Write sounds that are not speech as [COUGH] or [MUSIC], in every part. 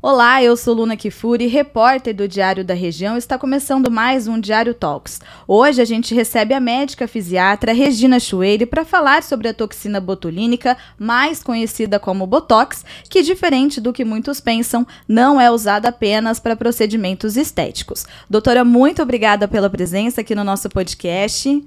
Olá, eu sou Luna Kifuri, repórter do Diário da Região. Está começando mais um Diário Talks. Hoje a gente recebe a médica fisiatra Regina Chueire para falar sobre a toxina botulínica, mais conhecida como Botox, que diferente do que muitos pensam, não é usada apenas para procedimentos estéticos. Doutora, muito obrigada pela presença aqui no nosso podcast.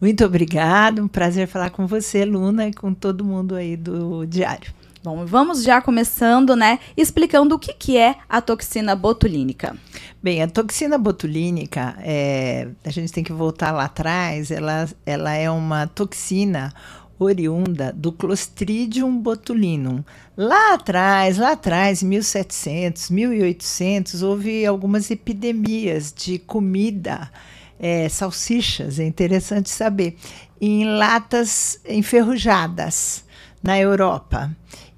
Muito obrigada, um prazer falar com você, Luna, e com todo mundo aí do Diário. Bom, vamos já começando, né, explicando o que, que é a toxina botulínica. Bem, a toxina botulínica, é, a gente tem que voltar lá atrás, ela, ela é uma toxina oriunda do Clostridium botulinum. Lá atrás, lá atrás, 1700, 1800, houve algumas epidemias de comida, é, salsichas, é interessante saber, em latas enferrujadas na Europa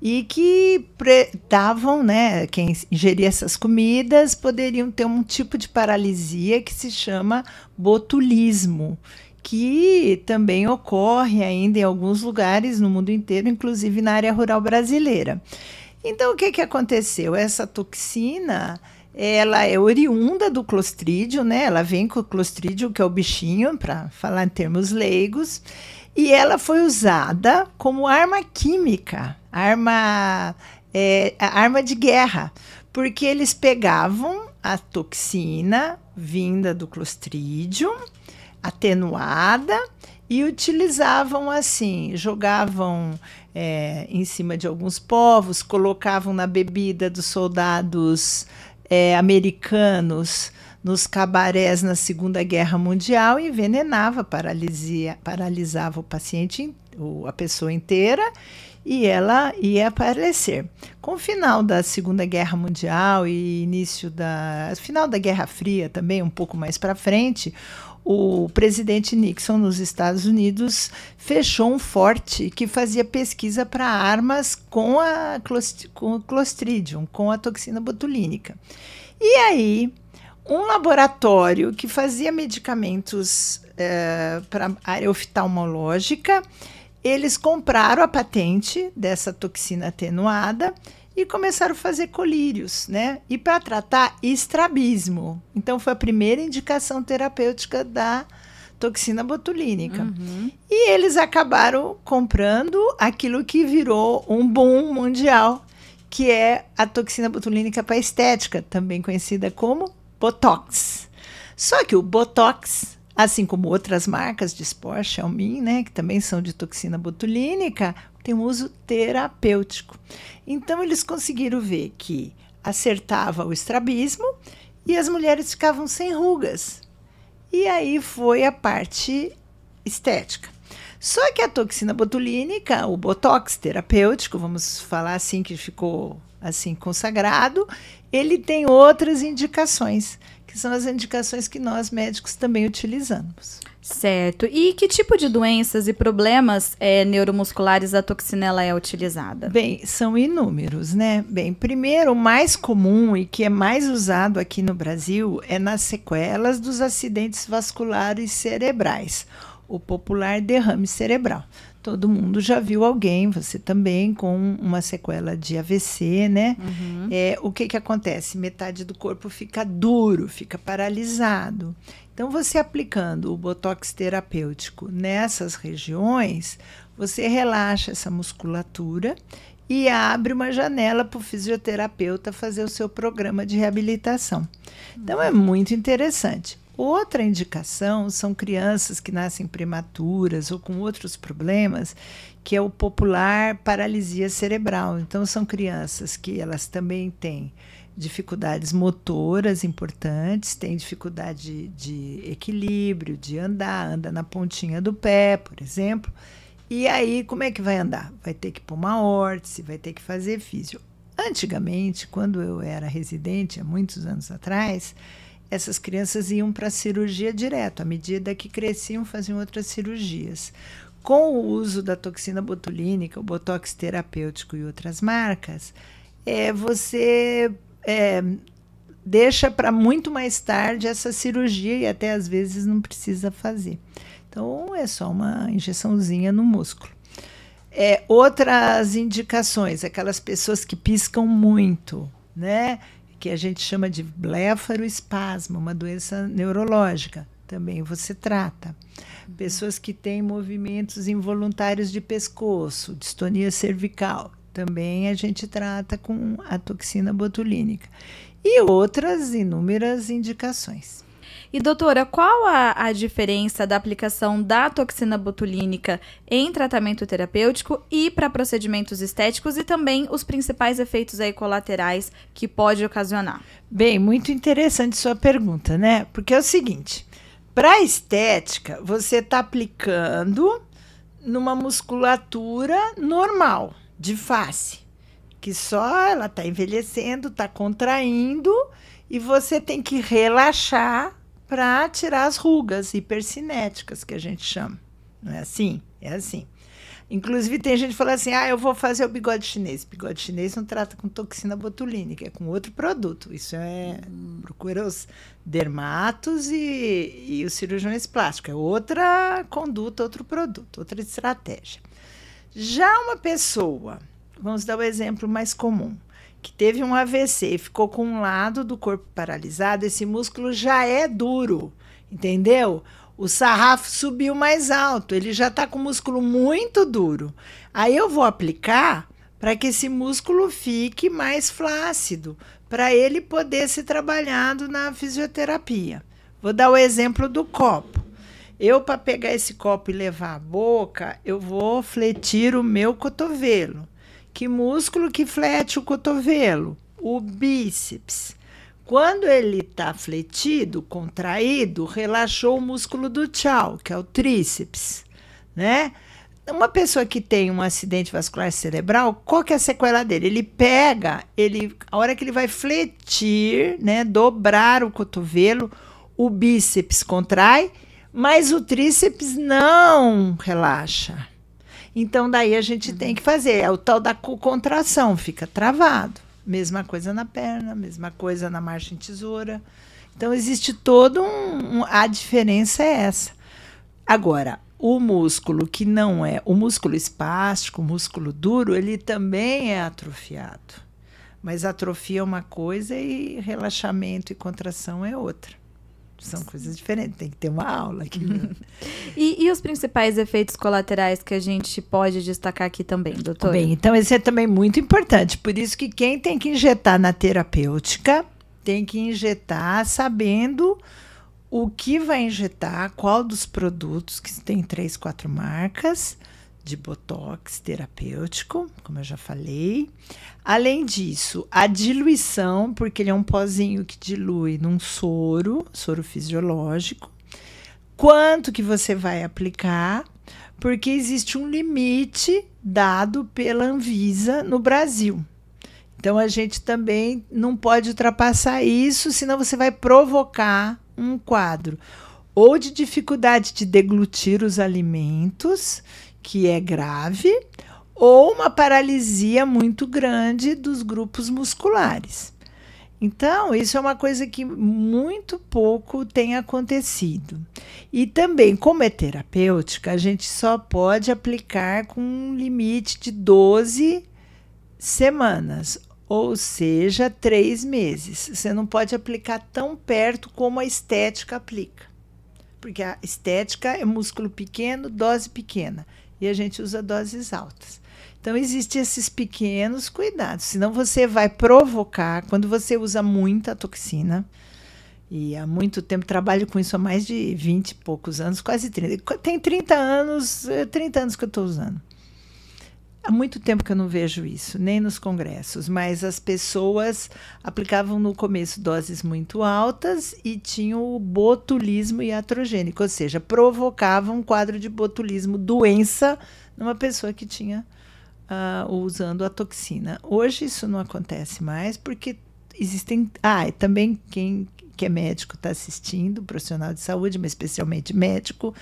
e que estavam, né, quem ingeria essas comidas poderiam ter um tipo de paralisia que se chama botulismo, que também ocorre ainda em alguns lugares no mundo inteiro, inclusive na área rural brasileira. Então, o que, que aconteceu? Essa toxina ela é oriunda do clostrídio, né? Ela vem com o clostrídio, que é o bichinho, para falar em termos leigos, e ela foi usada como arma química arma, é, arma de guerra, porque eles pegavam a toxina vinda do clostridium, atenuada, e utilizavam assim, jogavam é, em cima de alguns povos, colocavam na bebida dos soldados é, americanos nos cabarés na Segunda Guerra Mundial e envenenava, paralisia, paralisava o paciente, a pessoa inteira, e ela ia aparecer. Com o final da Segunda Guerra Mundial e início da final da Guerra Fria também, um pouco mais para frente, o presidente Nixon nos Estados Unidos fechou um forte que fazia pesquisa para armas com a com o clostridium, com a toxina botulínica. E aí, um laboratório que fazia medicamentos é, eh, para área oftalmológica eles compraram a patente dessa toxina atenuada e começaram a fazer colírios, né? E para tratar estrabismo. Então foi a primeira indicação terapêutica da toxina botulínica. Uhum. E eles acabaram comprando aquilo que virou um boom mundial, que é a toxina botulínica para estética, também conhecida como botox. Só que o botox Assim como outras marcas de esporte, Xiaomi, né, que também são de toxina botulínica, tem um uso terapêutico. Então eles conseguiram ver que acertava o estrabismo e as mulheres ficavam sem rugas. E aí foi a parte estética. Só que a toxina botulínica, o botox terapêutico, vamos falar assim que ficou assim consagrado, ele tem outras indicações que são as indicações que nós médicos também utilizamos. Certo. E que tipo de doenças e problemas é, neuromusculares a toxinela é utilizada? Bem, são inúmeros, né? Bem, primeiro, o mais comum e que é mais usado aqui no Brasil é nas sequelas dos acidentes vasculares cerebrais, o popular derrame cerebral. Todo mundo já viu alguém, você também, com uma sequela de AVC, né? Uhum. É, o que, que acontece? Metade do corpo fica duro, fica paralisado. Então, você aplicando o botox terapêutico nessas regiões, você relaxa essa musculatura e abre uma janela para o fisioterapeuta fazer o seu programa de reabilitação. Então, é muito interessante. Outra indicação são crianças que nascem prematuras ou com outros problemas, que é o popular paralisia cerebral. Então são crianças que elas também têm dificuldades motoras importantes, têm dificuldade de, de equilíbrio, de andar, anda na pontinha do pé, por exemplo. E aí, como é que vai andar? Vai ter que pôr uma órtese, vai ter que fazer físio. Antigamente, quando eu era residente, há muitos anos atrás, essas crianças iam para a cirurgia direto. À medida que cresciam, faziam outras cirurgias. Com o uso da toxina botulínica, o botox terapêutico e outras marcas, é, você é, deixa para muito mais tarde essa cirurgia e até às vezes não precisa fazer. Então é só uma injeçãozinha no músculo. É, outras indicações, aquelas pessoas que piscam muito, né? que a gente chama de blefaroespasmo, uma doença neurológica. Também você trata. Uhum. Pessoas que têm movimentos involuntários de pescoço, distonia cervical, também a gente trata com a toxina botulínica. E outras inúmeras indicações. E doutora, qual a, a diferença da aplicação da toxina botulínica em tratamento terapêutico e para procedimentos estéticos e também os principais efeitos aí colaterais que pode ocasionar? Bem, muito interessante sua pergunta, né? Porque é o seguinte, para estética, você está aplicando numa musculatura normal, de face, que só ela está envelhecendo, está contraindo, e você tem que relaxar para tirar as rugas hipercinéticas, que a gente chama. Não é assim? É assim. Inclusive, tem gente que fala assim: ah, eu vou fazer o bigode chinês. bigode chinês não trata com toxina botulínica, é com outro produto. Isso é. Hum. Procura os dermatos e, e os cirurgiões plásticos. É outra conduta, outro produto, outra estratégia. Já uma pessoa, vamos dar o um exemplo mais comum, que teve um AVC e ficou com um lado do corpo paralisado, esse músculo já é duro, entendeu? O sarrafo subiu mais alto, ele já está com o músculo muito duro. Aí eu vou aplicar para que esse músculo fique mais flácido, para ele poder ser trabalhado na fisioterapia. Vou dar o exemplo do copo. Eu, para pegar esse copo e levar a boca, eu vou fletir o meu cotovelo. Que músculo que flete o cotovelo? O bíceps. Quando ele está fletido, contraído, relaxou o músculo do tchau, que é o tríceps, né? Uma pessoa que tem um acidente vascular cerebral, qual que é a sequela dele? Ele pega, ele, a hora que ele vai fletir, né, dobrar o cotovelo, o bíceps contrai, mas o tríceps não relaxa. Então, daí a gente uhum. tem que fazer. É o tal da contração, fica travado. Mesma coisa na perna, mesma coisa na marcha em tesoura. Então, existe todo um, um a diferença é essa. Agora, o músculo que não é o músculo espástico, o músculo duro, ele também é atrofiado. Mas atrofia é uma coisa e relaxamento e contração é outra são coisas diferentes, tem que ter uma aula aqui. Né? [LAUGHS] e, e, os principais efeitos colaterais que a gente pode destacar aqui também, doutor? Bem, então esse é também muito importante, por isso que quem tem que injetar na terapêutica tem que injetar sabendo o que vai injetar, qual dos produtos, que tem três, quatro marcas, de botox terapêutico, como eu já falei. Além disso, a diluição, porque ele é um pozinho que dilui num soro, soro fisiológico. Quanto que você vai aplicar? Porque existe um limite dado pela Anvisa no Brasil. Então a gente também não pode ultrapassar isso, senão você vai provocar um quadro ou de dificuldade de deglutir os alimentos que é grave, ou uma paralisia muito grande dos grupos musculares. Então, isso é uma coisa que muito pouco tem acontecido. E também, como é terapêutica, a gente só pode aplicar com um limite de 12 semanas, ou seja, três meses. Você não pode aplicar tão perto como a estética aplica, porque a estética é músculo pequeno, dose pequena e a gente usa doses altas. Então, existem esses pequenos cuidados, senão você vai provocar, quando você usa muita toxina, e há muito tempo trabalho com isso, há mais de 20 e poucos anos, quase 30. Tem 30 anos, 30 eh, anos que eu estou usando. Há muito tempo que eu não vejo isso, nem nos congressos, mas as pessoas aplicavam no começo doses muito altas e tinham o botulismo iatrogênico, ou seja, provocavam um quadro de botulismo, doença, numa pessoa que tinha uh, usando a toxina. Hoje isso não acontece mais porque existem. Ah, e também quem que é médico está assistindo, profissional de saúde, mas especialmente médico,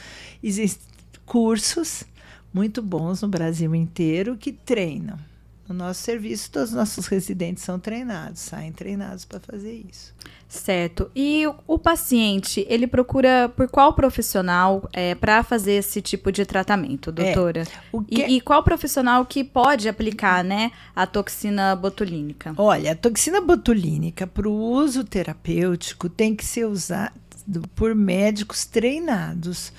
existem cursos muito bons no Brasil inteiro que treinam. No nosso serviço, todos os nossos residentes são treinados, saem treinados para fazer isso. Certo. E o, paciente, ele procura por qual profissional é, para fazer esse tipo de tratamento, é, doutora? É, o que... E, e, qual profissional que pode aplicar né, a toxina botulínica? Olha, a toxina botulínica para o uso terapêutico tem que ser usada por médicos treinados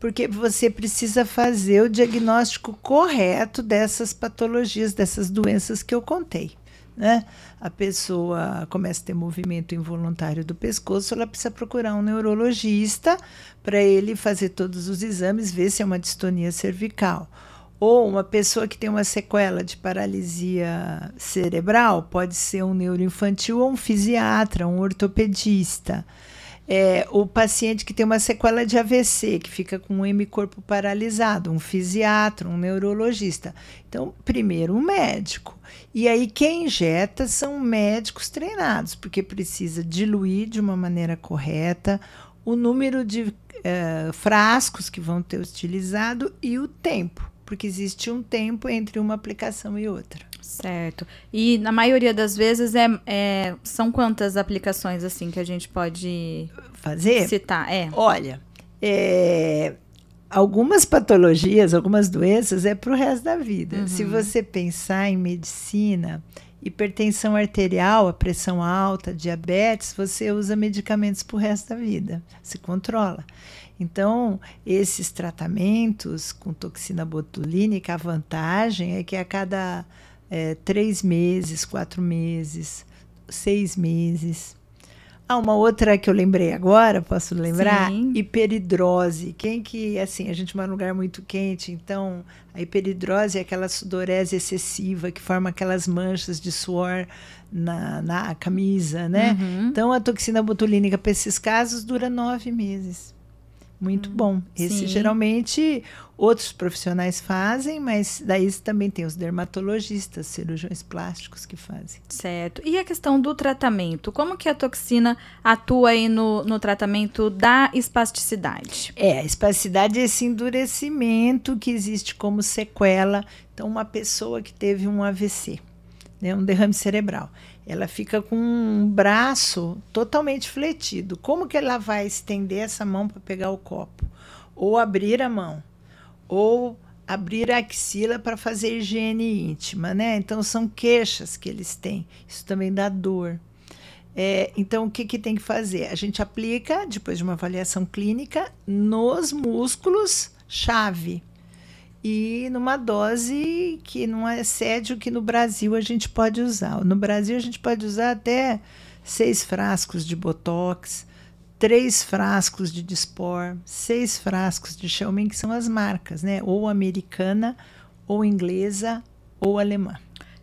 porque você precisa fazer o diagnóstico correto dessas patologias, dessas doenças que eu contei. Né? A pessoa começa a ter movimento involuntário do pescoço, ela precisa procurar um neurologista para ele fazer todos os exames, ver se é uma distonia cervical. Ou uma pessoa que tem uma sequela de paralisia cerebral, pode ser um neuroinfantil ou um fisiatra, um ortopedista é, o paciente que tem uma sequela de AVC, que fica com um hemicorpo paralisado, um fisiatra, um neurologista. Então, primeiro um médico. E aí quem injeta são médicos treinados, porque precisa diluir de uma maneira correta o número de eh, frascos que vão ter utilizado e o tempo porque existe um tempo entre uma aplicação e outra. Certo. E na maioria das vezes é, é são quantas aplicações assim que a gente pode fazer? Citar, é. Olha, é, algumas patologias, algumas doenças é para o resto da vida. Uhum. Se você pensar em medicina, hipertensão arterial, a pressão alta, diabetes, você usa medicamentos para o resto da vida, se controla. Então, esses tratamentos com toxina botulínica, a vantagem é que a cada é, três meses, quatro meses, seis meses. Ah, uma outra que eu lembrei agora, posso lembrar? Sim. Hiperidrose. Quem que, assim, a gente mora num lugar muito quente, então a hiperidrose é aquela sudorese excessiva que forma aquelas manchas de suor na, na camisa, né? Uhum. Então a toxina botulínica, para esses casos, dura nove meses. Muito hum, bom. Esse sim. geralmente outros profissionais fazem, mas daí também tem os dermatologistas, cirurgiões plásticos que fazem. Certo. E a questão do tratamento? Como que a toxina atua aí no, no tratamento da espasticidade? É, a espasticidade é esse endurecimento que existe como sequela. Então, uma pessoa que teve um AVC, né, um derrame cerebral ela fica com um braço totalmente fletido. Como que ela vai estender essa mão para pegar o copo? Ou abrir a mão, ou abrir a axila para fazer higiene íntima, né? Então são queixas que eles têm. Isso também dá dor. É, então o que, que tem que fazer? A gente aplica, depois de uma avaliação clínica, nos músculos chave e numa dose que não excede é o que no Brasil a gente pode usar. No Brasil a gente pode usar até seis frascos de Botox, três frascos de Dispor, seis frascos de Xiaomi, que são as marcas, né? Ou americana, ou inglesa, ou alemã.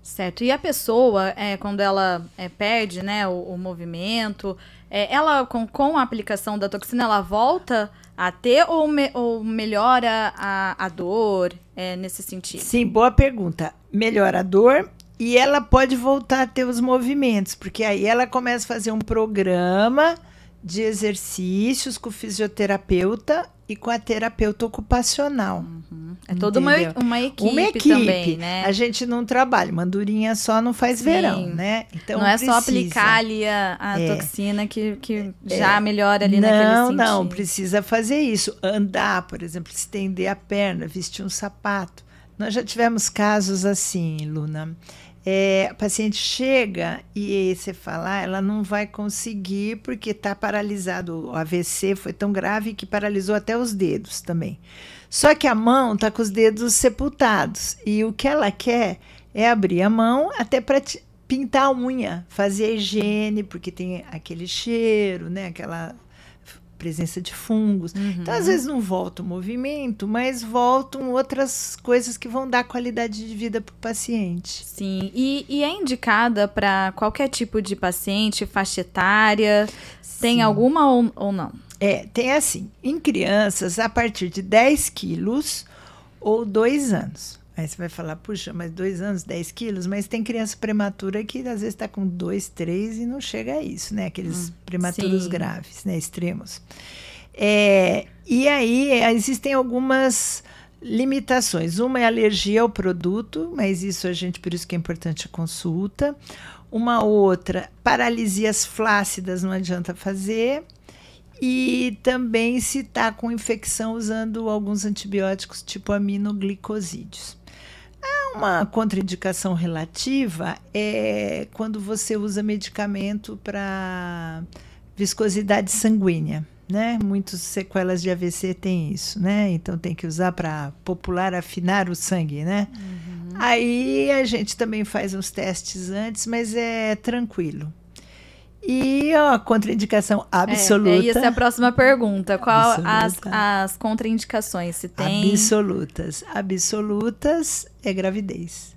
Certo. E a pessoa, é, quando ela é, perde né, o, o movimento, é, ela com, com a aplicação da toxina, ela volta a ter ou, me, ou melhora a, a dor é, nesse sentido? Sim, boa pergunta. Melhora a dor e ela pode voltar a ter os movimentos, porque aí ela começa a fazer um programa de exercícios com o fisioterapeuta e com a terapeuta ocupacional. Uhum. É toda uma, uma, equipe uma equipe também, né? A gente não trabalha, mandurinha só não faz Sim. verão, né? Então não é precisa. só aplicar ali a, a é. toxina que, que é. já melhora ali não, naquele sentido. Não, não, precisa fazer isso. Andar, por exemplo, estender a perna, vestir um sapato. Nós já tivemos casos assim, Luna. É, a paciente chega e você fala, ah, ela não vai conseguir porque está paralisado. O AVC foi tão grave que paralisou até os dedos também. Só que a mão está com os dedos sepultados e o que ela quer é abrir a mão até para pintar a unha, fazer a higiene, porque tem aquele cheiro, né? Aquela presença de fungos. Uhum. Então, às vezes não volta o movimento, mas voltam outras coisas que vão dar qualidade de vida para o paciente. Sim, e, e é indicada para qualquer tipo de paciente, faixa etária, Sim. tem alguma ou, ou não? É, tem assim, em crianças a partir de 10 quilos ou 2 anos. Aí você vai falar, puxa, mas dois anos, 10 quilos, mas tem criança prematura que às vezes está com dois, três e não chega a isso, né? Aqueles hum, prematuros sim. graves, né? Extremos. É, e aí eh, existem algumas limitações. Uma é alergia ao produto, mas isso a gente, por isso que é importante a consulta. Uma outra, paralisias flácidas não adianta fazer. E também se está com infecção usando alguns antibióticos tipo aminoglicosídeos. É uma contraindicação relativa é quando você usa medicamento para viscosidade sanguínea, né? Muitas sequelas de AVC têm isso, né? Então tem que usar para popular afinar o sangue, né? Uhum. Aí a gente também faz uns testes antes, mas é tranquilo. E ó, contraindicação é, é absoluta. É, essa é a próxima pergunta. Qual as, as contraindicações se tem? Absolutas. Absolutas é gravidez.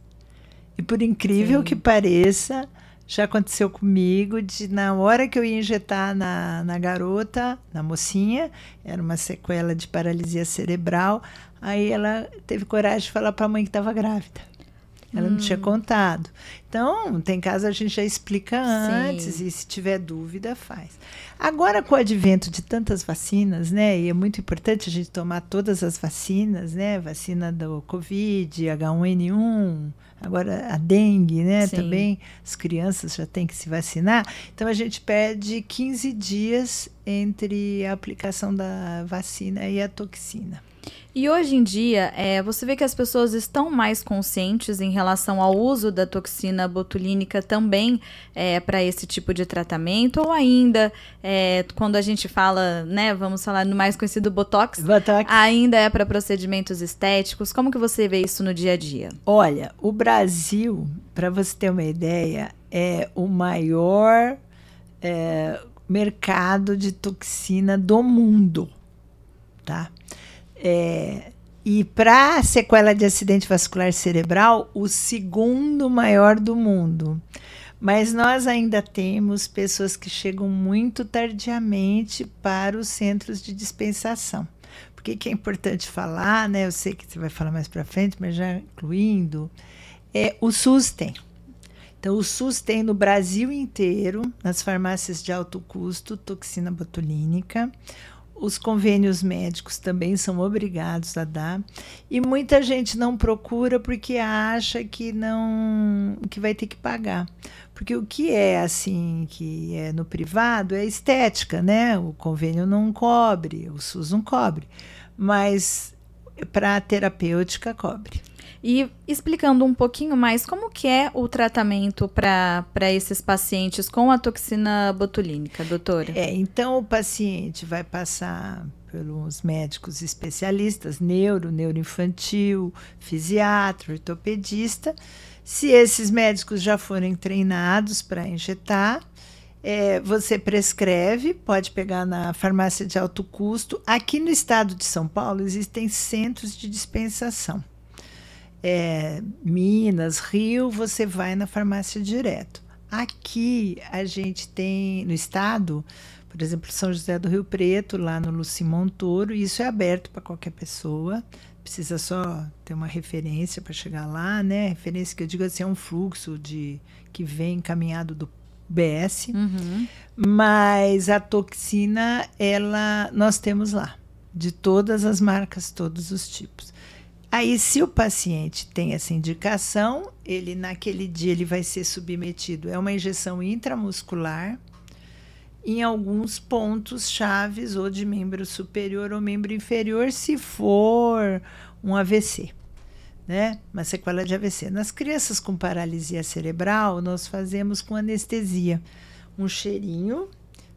E por incrível Sim. que pareça, já aconteceu comigo de na hora que eu ia injetar na, na garota, na mocinha, era uma sequela de paralisia cerebral, aí ela teve coragem de falar para a mãe que estava grávida. Ela hum. não tinha hum. contado. Então, tem caso a gente já explica antes Sim. e se tiver dúvida faz. Agora com o advento de tantas vacinas, né? E é muito importante a gente tomar todas as vacinas, né? Vacina do COVID, H1N1, agora a dengue, né? Sim. Também as crianças já têm que se vacinar. Então a gente pede 15 dias entre a aplicação da vacina e a toxina. E hoje em dia, é, você vê que as pessoas estão mais conscientes em relação ao uso da toxina botulínica também é, para esse tipo de tratamento, ou ainda, é, quando a gente fala, né, vamos falar no mais conhecido Botox, Botox. ainda é para procedimentos estéticos. Como que você vê isso no dia a dia? Olha, o Brasil, para você ter uma ideia, é o maior é, mercado de toxina do mundo, tá? É, e para sequela de acidente vascular cerebral, o segundo maior do mundo. Mas nós ainda temos pessoas que chegam muito tardiamente para os centros de dispensação. Porque que é importante falar, né? Eu sei que você vai falar mais para frente, mas já incluindo, é o SUS tem. Então, o SUS tem no Brasil inteiro, nas farmácias de alto custo, toxina botulínica os convênios médicos também são obrigados a dar e muita gente não procura porque acha que não que vai ter que pagar porque o que é assim que é no privado é estética né o convênio não cobre o SUS não cobre mas para terapêutica cobre e explicando um pouquinho mais como que é o tratamento para esses pacientes com a toxina botulínica, doutora. É, então o paciente vai passar pelos médicos especialistas, neuro, neuroinfantil, fisiatra, ortopedista. Se esses médicos já forem treinados para injetar, é, você prescreve, pode pegar na farmácia de alto custo. Aqui no estado de São Paulo existem centros de dispensação é, Minas, Rio, você vai na farmácia direto. Aqui a gente tem no estado, por exemplo, São José do Rio Preto, lá no Luci isso é aberto para qualquer pessoa. Precisa só ter uma referência para chegar lá, né? Referência que eu digo assim, é um fluxo de que vem encaminhado do BS. Uhum. Mas a toxina, ela nós temos lá, de todas as marcas, todos os tipos. Aí, se o paciente tem essa indicação, ele naquele dia ele vai ser submetido a é uma injeção intramuscular em alguns pontos chaves ou de membro superior ou membro inferior, se for um AVC, né? Uma sequela de AVC. Nas crianças com paralisia cerebral, nós fazemos com anestesia um cheirinho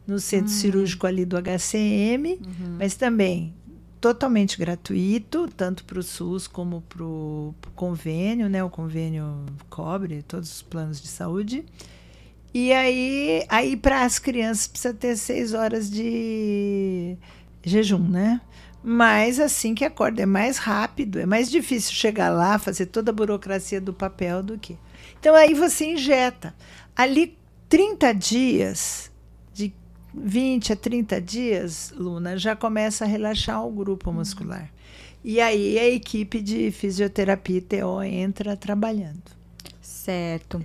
no centro hum. cirúrgico ali do HCM, uhum. mas também totalmente gratuito, tanto para o SUS como para o convênio, né? O convênio cobre todos os planos de saúde. E aí, aí para as crianças precisa ter seis horas de jejum, né? Mas assim que acorda, é mais rápido, é mais difícil chegar lá, fazer toda a burocracia do papel do que. Então aí você injeta. Ali 30 dias 20 a 30 dias, Luna, já começa a relaxar o grupo uhum. muscular. E aí a equipe de fisioterapia TO entra trabalhando. Certo.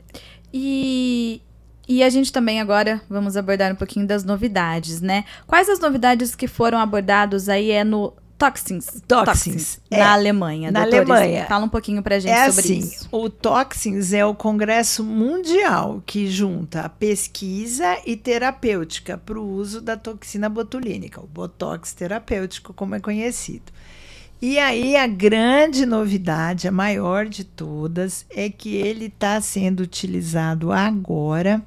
E, e a gente também agora vamos abordar um pouquinho das novidades, né? Quais as novidades que foram abordadas aí é no Toxins. Toxins. É. Na Alemanha. Na doutores, Alemanha. Fala um pouquinho pra gente é sobre assim, isso. O Toxins é o congresso mundial que junta pesquisa e terapêutica para o uso da toxina botulínica, o botox terapêutico, como é conhecido. E aí a grande novidade, a maior de todas, é que ele está sendo utilizado agora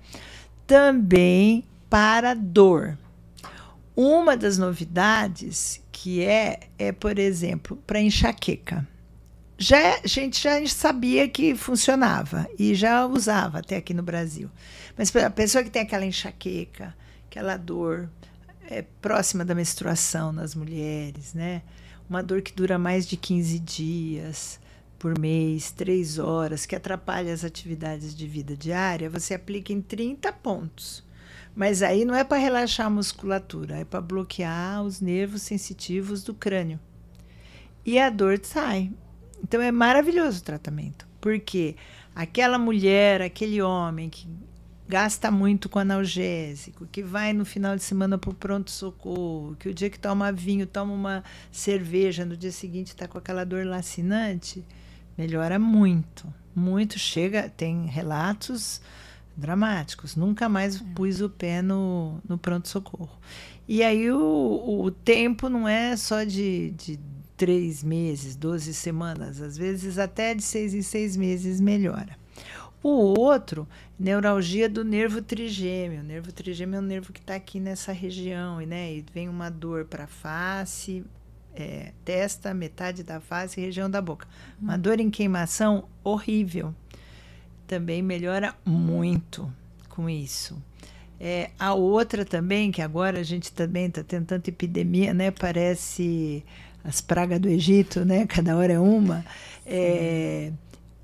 também para dor. Uma das novidades que é, é, por exemplo, para enxaqueca. Já, a gente já sabia que funcionava e já usava até aqui no Brasil. Mas a pessoa que tem aquela enxaqueca, aquela dor é, próxima da menstruação nas mulheres, né? Uma dor que dura mais de 15 dias por mês, três horas, que atrapalha as atividades de vida diária, você aplica em 30 pontos. Mas aí não é para relaxar a musculatura, é para bloquear os nervos sensitivos do crânio. E a dor sai. Então é maravilhoso o tratamento, porque aquela mulher, aquele homem que gasta muito com analgésico, que vai no final de semana para o pronto-socorro, que o dia que toma vinho, toma uma cerveja, no dia seguinte está com aquela dor lacinante, melhora muito, muito. Chega, tem relatos dramáticos. Nunca mais é. pus o pé no, no pronto-socorro. E aí o, o tempo não é só de, de três meses, 12 semanas, às vezes até de seis em seis meses melhora. O outro, neuralgia do nervo trigêmeo. O nervo trigêmeo é o nervo que está aqui nessa região, né? E vem uma dor para a face, é, testa, metade da face, região da boca. Uma uhum. dor em queimação horrível também melhora muito com isso. É, a outra também, que agora a gente também está tendo tanta epidemia, né? Parece as pragas do Egito, né? [LAUGHS] Cada hora é uma. É,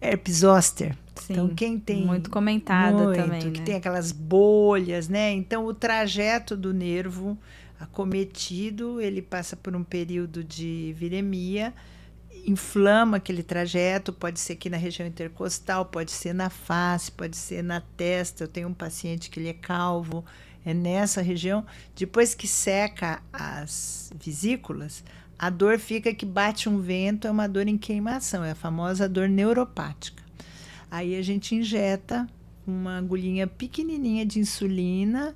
herpes zoster. então quem tem muito comentada muito, também, que né? tem aquelas bolhas, né? Então o trajeto do nervo acometido, ele passa por um período de viremia inflama aquele trajeto, pode ser aqui na região intercostal, pode ser na face, pode ser na testa. Eu tenho um paciente que ele é calvo, é nessa região. Depois que seca as vesículas, a dor fica que bate um vento, é uma dor em queimação, é a famosa dor neuropática. Aí a gente injeta uma agulhinha pequenininha de insulina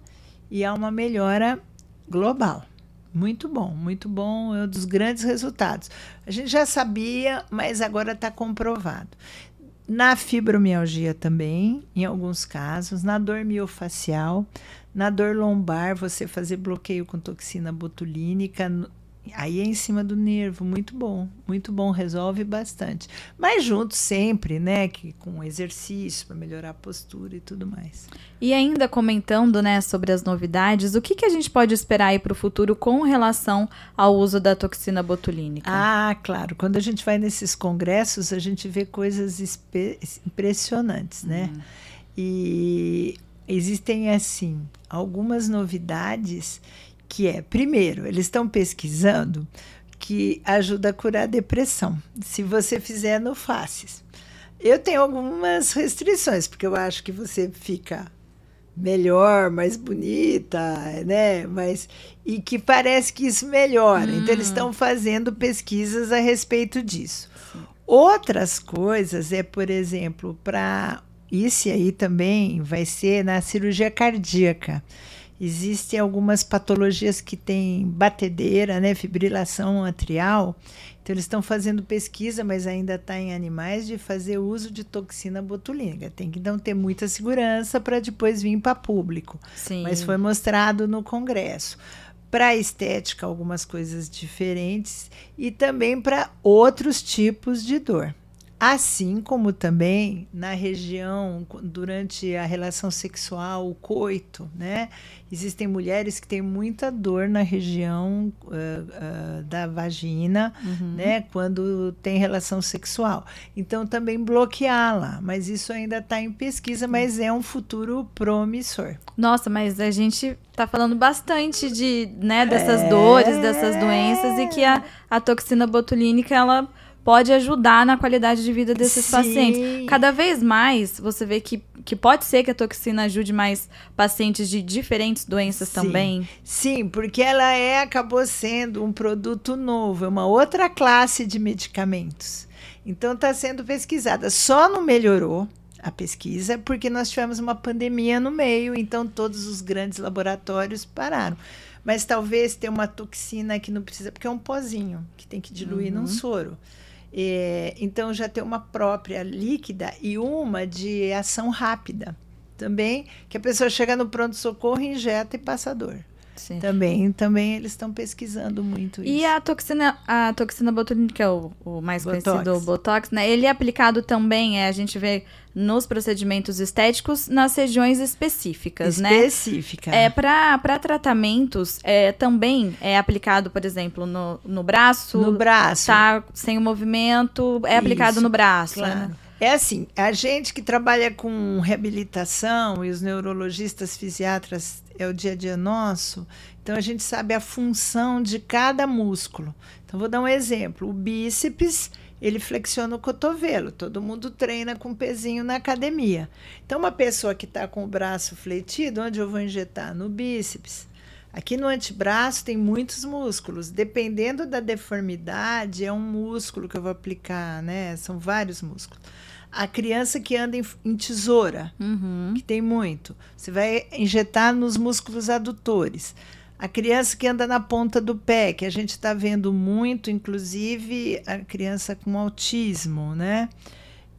e há uma melhora global. Muito bom, muito bom, é um dos grandes resultados. A gente já sabia, mas agora está comprovado. Na fibromialgia também, em alguns casos, na dor miofacial, na dor lombar, você fazer bloqueio com toxina botulínica Aí é em cima do nervo, muito bom, muito bom, resolve bastante. Mas junto sempre, né, que com exercício para melhorar a postura e tudo mais. E ainda comentando, né, sobre as novidades, o que, que a gente pode esperar aí para o futuro com relação ao uso da toxina botulínica? Ah, claro. Quando a gente vai nesses congressos, a gente vê coisas impressionantes, né? Uhum. E existem assim algumas novidades que é, primeiro, eles estão pesquisando que ajuda a curar a depressão, se você fizer no faces. Eu tenho algumas restrições, porque eu acho que você fica melhor, mais bonita, né? Mas e que parece que isso melhora. Hum. Então eles hum. estão fazendo pesquisas a respeito disso. Outras coisas é, por exemplo, para isso aí também vai ser na cirurgia cardíaca. Existem algumas patologias que têm batedeira, né, fibrilação atrial. Então eles estão fazendo pesquisa, mas ainda está em animais de fazer uso de toxina botulínica. Tem que não ter muita segurança para depois vir para público. Sim. Mas foi mostrado no congresso para estética algumas coisas diferentes e também para outros tipos de dor. Assim como também na região, durante a relação sexual, o coito, né? Existem mulheres que têm muita dor na região uh, uh, da vagina, uhum. né? Quando tem relação sexual. Então, também bloqueá-la. Mas isso ainda está em pesquisa, mas é um futuro promissor. Nossa, mas a gente está falando bastante de, né, dessas é... dores, dessas doenças e que a, a toxina botulínica, ela pode ajudar na qualidade de vida desses Sim. pacientes. Cada vez mais você vê que, que pode ser que a toxina ajude mais pacientes de diferentes doenças Sim. também. Sim, porque ela é acabou sendo um produto novo, é uma outra classe de medicamentos. Então está sendo pesquisada. Só não melhorou a pesquisa porque nós tivemos uma pandemia no meio, então todos os grandes laboratórios pararam mas talvez tenha uma toxina que não precisa, porque é um pozinho que tem que diluir uhum. num soro. É, então já tem uma própria líquida e uma de ação rápida também, que a pessoa chega no pronto-socorro, injeta e passa dor. Sim. Também, também eles estão pesquisando muito isso. E a toxina, a toxina botulínica, que é o, o mais Botox. conhecido, o Botox, né? Ele é aplicado também, é, a gente vê nos procedimentos estéticos, nas regiões específicas, Específica. né? Específica. É, para tratamentos, é, também é aplicado, por exemplo, no, no braço. No braço. Tá sem o movimento, é aplicado isso, no braço. Né? Claro. Né? É assim, a gente que trabalha com reabilitação e os neurologistas, fisiatras, é o dia a dia nosso, então a gente sabe a função de cada músculo. Então vou dar um exemplo, o bíceps, ele flexiona o cotovelo. Todo mundo treina com um pezinho na academia. Então, uma pessoa que está com o braço fletido, onde eu vou injetar? No bíceps. Aqui no antebraço tem muitos músculos. Dependendo da deformidade, é um músculo que eu vou aplicar, né? São vários músculos. A criança que anda em, em tesoura, uhum. que tem muito, você vai injetar nos músculos adutores. A criança que anda na ponta do pé, que a gente está vendo muito, inclusive a criança com autismo, né?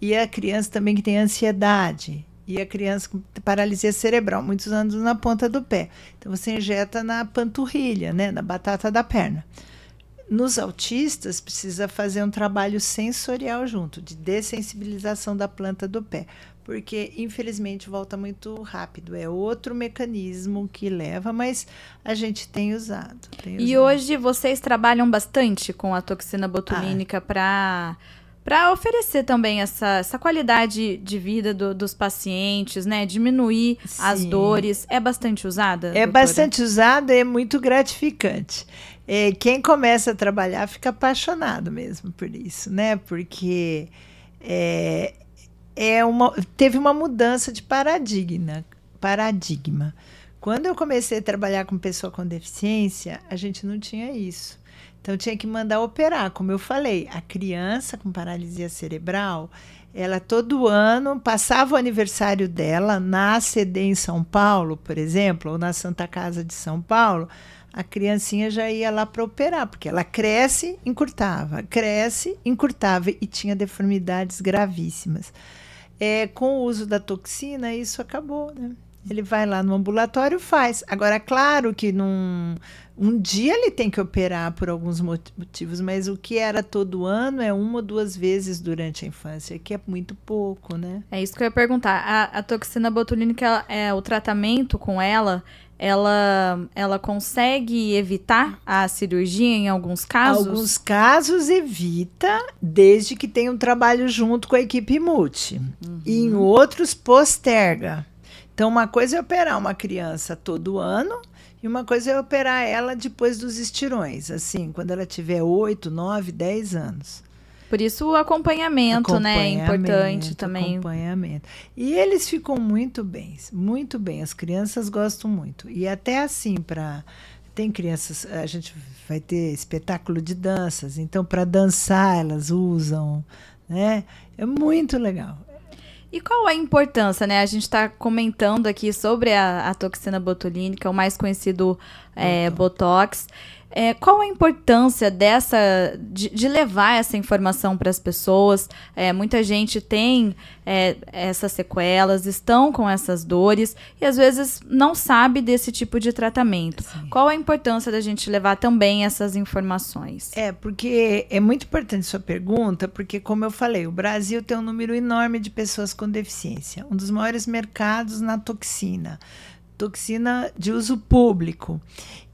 E a criança também que tem ansiedade e a criança com paralisia cerebral, muitos anos na ponta do pé. Então você injeta na panturrilha, né, na batata da perna. Nos autistas precisa fazer um trabalho sensorial junto, de dessensibilização da planta do pé, porque infelizmente volta muito rápido. É outro mecanismo que leva, mas a gente tem usado. Tem e hoje vocês trabalham bastante com a toxina botulínica ah. para para oferecer também essa, essa qualidade de vida do, dos pacientes, né? Diminuir Sim. as dores. É bastante usada? É doutora? bastante usada e é muito gratificante. É, quem começa a trabalhar fica apaixonado mesmo por isso, né? Porque é, é uma, teve uma mudança de paradigma, paradigma. Quando eu comecei a trabalhar com pessoa com deficiência, a gente não tinha isso. Então tinha que mandar operar, como eu falei, a criança com paralisia cerebral, ela todo ano passava o aniversário dela na CD em São Paulo, por exemplo, ou na Santa Casa de São Paulo, a criancinha já ia lá para operar, porque ela cresce, encurtava, cresce, encurtava e tinha deformidades gravíssimas. É, com o uso da toxina, isso acabou, né? Ele vai lá no ambulatório, faz. Agora, claro que num, um dia ele tem que operar por alguns motivos, mas o que era todo ano é uma ou duas vezes durante a infância, que é muito pouco, né? É isso que eu ia perguntar. A, a toxina botulínica, ela, é, o tratamento com ela, ela, ela consegue evitar a cirurgia em alguns casos? Alguns casos evita, desde que tenha um trabalho junto com a equipe multi. Uhum. E em uhum. outros posterga. Então, uma coisa é operar uma criança todo ano e uma coisa é operar ela depois dos estirões, assim, quando ela tiver 8, 9, 10 anos. Por isso o acompanhamento, acompanhamento né? É importante também. Acompanhamento. E eles ficam muito bem, muito bem. As crianças gostam muito. E até assim, para tem crianças, a gente vai ter espetáculo de danças, então para dançar elas usam, né? É muito legal. E qual é a importância, né? A gente está comentando aqui sobre a, a toxina botulínica, o mais conhecido é, Botox. Botox. É, qual a importância dessa de, de levar essa informação para as pessoas? É, muita gente tem é, essas sequelas, estão com essas dores e às vezes não sabe desse tipo de tratamento. Sim. Qual a importância da gente levar também essas informações? É, porque é muito importante sua pergunta, porque como eu falei, o Brasil tem um número enorme de pessoas com deficiência, um dos maiores mercados na toxina toxina de uso público.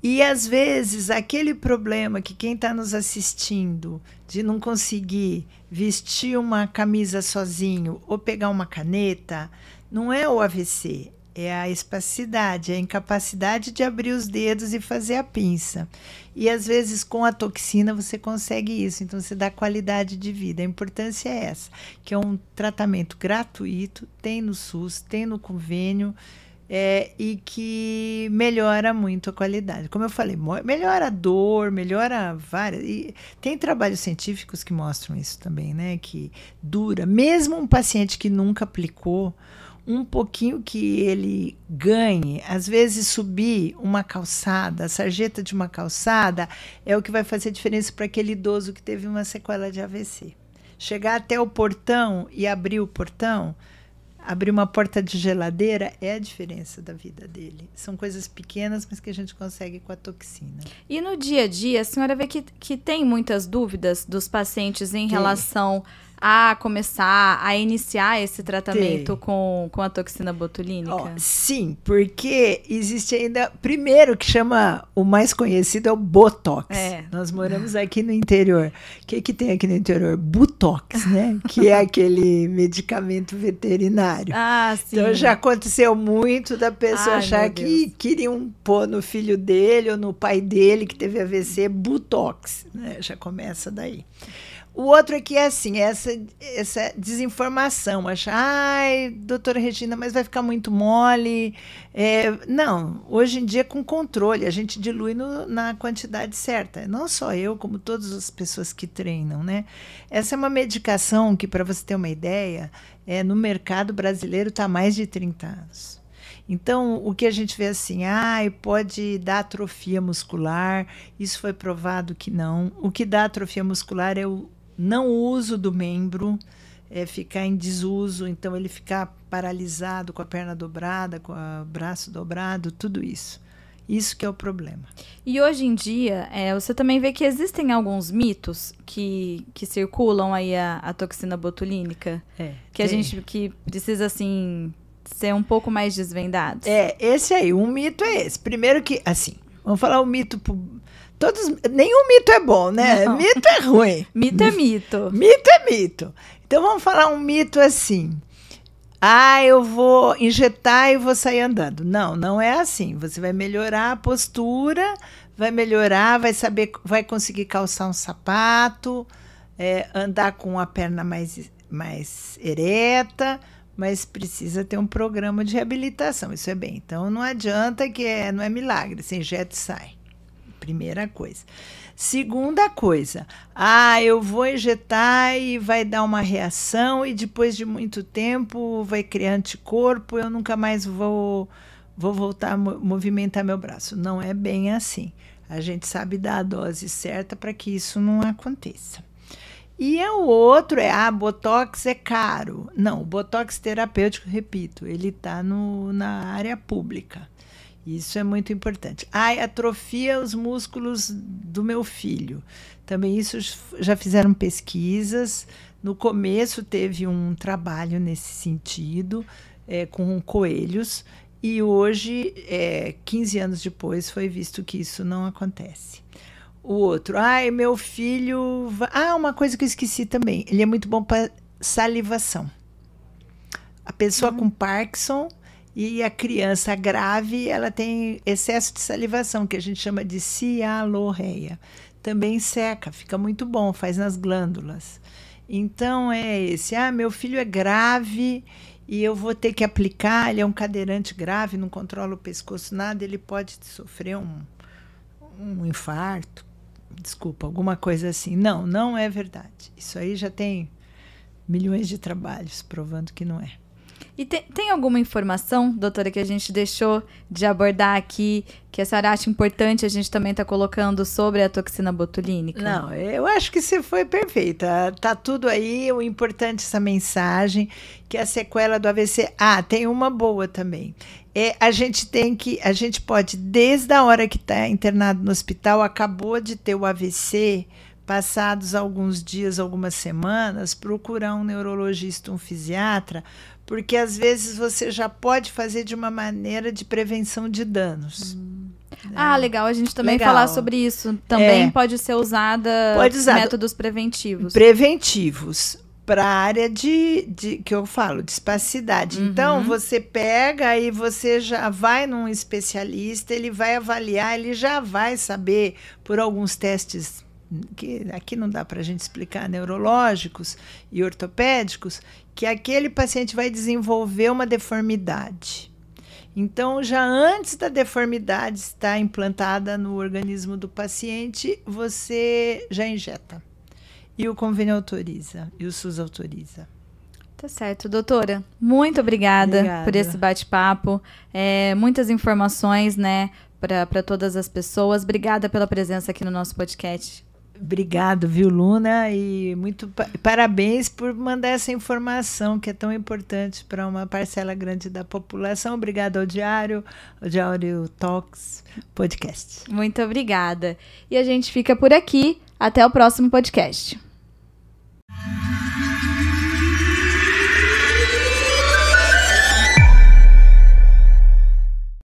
E às vezes aquele problema que quem está nos assistindo de não conseguir vestir uma camisa sozinho ou pegar uma caneta não é o AVC, é a espacidade, é a incapacidade de abrir os dedos e fazer a pinça. E às vezes com a toxina você consegue isso, então você dá qualidade de vida. A importância é essa, que é um tratamento gratuito, tem no SUS, tem no convênio é, e que melhora muito a qualidade. Como eu falei, melhora a dor, melhora várias. E tem trabalhos científicos que mostram isso também, né? Que dura. Mesmo um paciente que nunca aplicou, um pouquinho que ele ganhe, às vezes subir uma calçada, a sarjeta de uma calçada, é o que vai fazer diferença para aquele idoso que teve uma sequela de AVC. Chegar até o portão e abrir o portão abrir uma porta de geladeira é a diferença da vida dele. São coisas pequenas, mas que a gente consegue com a toxina. E no dia a dia, a senhora vê que, que tem muitas dúvidas dos pacientes em tem. relação a começar a iniciar esse tratamento com, com a toxina botulínica? Oh, sim, porque existe ainda primeiro que chama o mais conhecido é o botox. É. Nós moramos aqui no interior. O que que tem aqui no interior? botox né? Que é aquele [LAUGHS] medicamento veterinário. Ah, então, sim. Então já aconteceu muito da pessoa Ai, achar que um pôr no filho dele ou no pai dele que teve AVC botox, né? Já começa daí. O outro é que é assim, essa, essa desinformação, achar, ai, doutora Regina, mas vai ficar muito mole. É, não, hoje em dia com controle, a gente dilui no, na quantidade certa. Não só eu, como todas as pessoas que treinam, né? Essa é uma medicação que, para você ter uma ideia, é, no mercado brasileiro está há mais de 30 anos. Então, o que a gente vê assim, ah, pode dar atrofia muscular, isso foi provado que não. O que dá atrofia muscular é o não uso do membro, é, ficar em desuso, então ele ficar paralisado com a perna dobrada, com o braço dobrado, tudo isso. Isso que é o problema. E hoje em dia, é, você também vê que existem alguns mitos que, que circulam aí a, a toxina botulínica. É, que tem. a gente que precisa, assim, ser um pouco mais desvendado. É, esse aí, um mito é esse. Primeiro que, assim, vamos falar o mito Todos, nenhum mito é bom, né? Não. Mito é ruim. [LAUGHS] mito é mito. Mito é mito. Então vamos falar um mito assim. Ah, eu vou injetar e vou sair andando. Não, não é assim. Você vai melhorar a postura, vai melhorar, vai saber, vai conseguir calçar um sapato, é, andar com a perna mais, mais ereta, mas precisa ter um programa de reabilitação. Isso é bem. Então não adianta que é, não é milagre. Você injeta e sai primeira coisa. Segunda coisa, ah, eu vou injetar e vai dar uma reação e depois de muito tempo vai criar anticorpo, eu nunca mais vou vou voltar a movimentar meu braço. Não é bem assim. A gente sabe dar a dose certa para que isso não aconteça. E é o outro é, ah, Botox é caro. Não, o Botox terapêutico, repito, ele está na área pública. Isso é muito importante. Ai, atrofia os músculos do meu filho. Também isso já fizeram pesquisas. No começo teve um trabalho nesse sentido é, com coelhos e hoje, é, eh, 15 anos depois, foi visto que isso não acontece. O outro, ai, meu filho. Ah, uma coisa que eu esqueci também. Ele é muito bom para salivação. A pessoa uhum. com Parkinson e a criança grave, ela tem excesso de salivação, que a gente chama de cialorreia. Também seca, fica muito bom, faz nas glândulas. Então é esse, ah, meu filho é grave e eu vou ter que aplicar, ele é um cadeirante grave, não controla o pescoço, nada, ele pode sofrer um, um infarto, desculpa, alguma coisa assim. Não, não é verdade. Isso aí já tem milhões de trabalhos provando que não é. E te, tem alguma informação, doutora, que a gente deixou de abordar aqui, que a senhora acha importante a gente também está colocando sobre a toxina botulínica? Não, eu acho que você foi perfeita. Tá tudo aí, o importante é essa mensagem, que é a sequela do AVC. Ah, tem uma boa também. É, a gente tem que, a gente pode, desde a hora que está internado no hospital, acabou de ter o AVC, passados alguns dias, algumas semanas, procurar um neurologista, um fisiatra, porque às vezes você já pode fazer de uma maneira de prevenção de danos. Hum. Né? Ah, legal. A gente também legal. falar sobre isso. Também é. pode ser usada pode usar métodos preventivos. Preventivos para a área de, de, que eu falo, de espacidade. Então, uhum. Então, você pega e você já vai num especialista, ele vai avaliar, ele já vai saber por alguns testes que aqui não dá para a gente explicar, neurológicos e ortopédicos, que aquele paciente vai desenvolver uma deformidade. Então, já antes da deformidade estar implantada no organismo do paciente, você já injeta. E o convênio autoriza, e o SUS autoriza. Tá certo, doutora. Muito obrigada, obrigada. por esse bate-papo. É, muitas informações, né, para todas as pessoas. Obrigada pela presença aqui no nosso podcast. Obrigado, viu, Luna? E muito pa parabéns por mandar essa informação que é tão importante para uma parcela grande da população. Obrigada ao Diário, ao Diário Talks Podcast. Muito obrigada. E a gente fica por aqui. Até o próximo podcast.